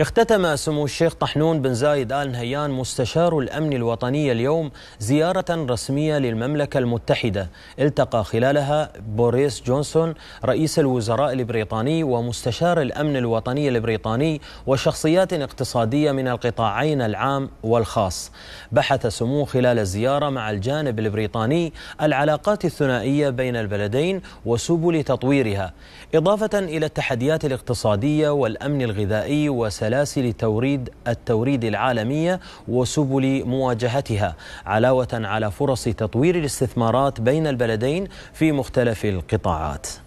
اختتم سمو الشيخ طحنون بن زايد آل نهيان مستشار الأمن الوطني اليوم زيارة رسمية للمملكة المتحدة التقى خلالها بوريس جونسون رئيس الوزراء البريطاني ومستشار الأمن الوطني البريطاني وشخصيات اقتصادية من القطاعين العام والخاص بحث سمو خلال الزيارة مع الجانب البريطاني العلاقات الثنائية بين البلدين وسبل تطويرها إضافة إلى التحديات الاقتصادية والأمن الغذائي وسائل سلاسل توريد التوريد العالمية وسبل مواجهتها علاوة على فرص تطوير الاستثمارات بين البلدين في مختلف القطاعات